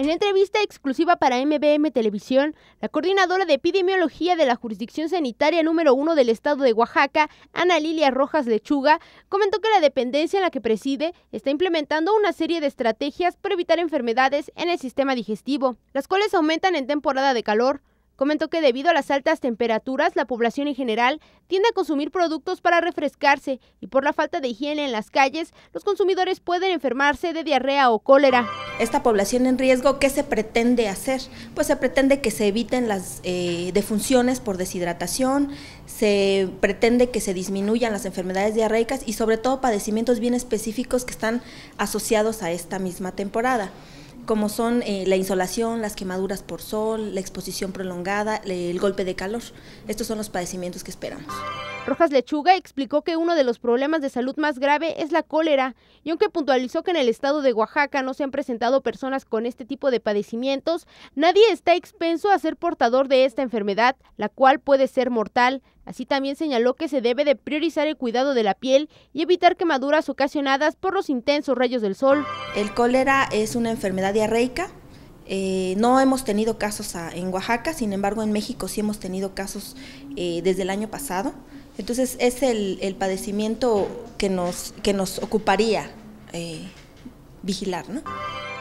En entrevista exclusiva para MBM Televisión, la coordinadora de epidemiología de la jurisdicción sanitaria número uno del estado de Oaxaca, Ana Lilia Rojas Lechuga, comentó que la dependencia en la que preside está implementando una serie de estrategias para evitar enfermedades en el sistema digestivo, las cuales aumentan en temporada de calor, Comentó que debido a las altas temperaturas, la población en general tiende a consumir productos para refrescarse y por la falta de higiene en las calles, los consumidores pueden enfermarse de diarrea o cólera esta población en riesgo, ¿qué se pretende hacer? Pues se pretende que se eviten las eh, defunciones por deshidratación, se pretende que se disminuyan las enfermedades diarreicas y sobre todo padecimientos bien específicos que están asociados a esta misma temporada como son eh, la insolación, las quemaduras por sol, la exposición prolongada, el golpe de calor. Estos son los padecimientos que esperamos. Rojas Lechuga explicó que uno de los problemas de salud más grave es la cólera, y aunque puntualizó que en el estado de Oaxaca no se han presentado personas con este tipo de padecimientos, nadie está expenso a ser portador de esta enfermedad, la cual puede ser mortal. Así también señaló que se debe de priorizar el cuidado de la piel y evitar quemaduras ocasionadas por los intensos rayos del sol. El cólera es una enfermedad diarreica eh, no hemos tenido casos en Oaxaca, sin embargo en México sí hemos tenido casos eh, desde el año pasado. Entonces es el, padecimiento que nos, que nos ocuparía eh, vigilar. ¿no?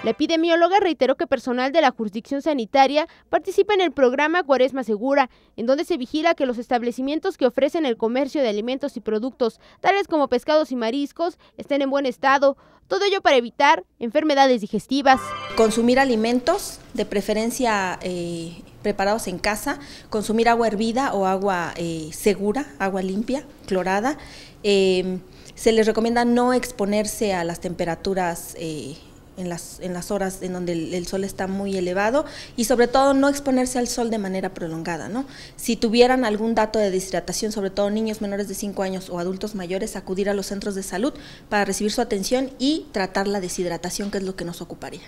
La epidemióloga reiteró que personal de la jurisdicción sanitaria participa en el programa Cuaresma Segura, en donde se vigila que los establecimientos que ofrecen el comercio de alimentos y productos, tales como pescados y mariscos, estén en buen estado, todo ello para evitar enfermedades digestivas. Consumir alimentos, de preferencia eh, preparados en casa, consumir agua hervida o agua eh, segura, agua limpia, clorada. Em, se les recomienda no exponerse a las temperaturas eh, en, las, horas en donde el, sol está muy elevado y sobre todo no exponerse al sol de manera prolongada. ¿no? Si tuvieran algún dato de deshidratación, sobre todo niños menores de 5 años o adultos mayores, acudir a los centros de salud para recibir su atención y tratar la deshidratación, que es lo que nos ocuparía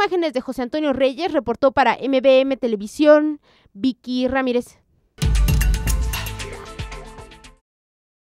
imágenes de José Antonio Reyes, reportó para MBM Televisión Vicky Ramírez.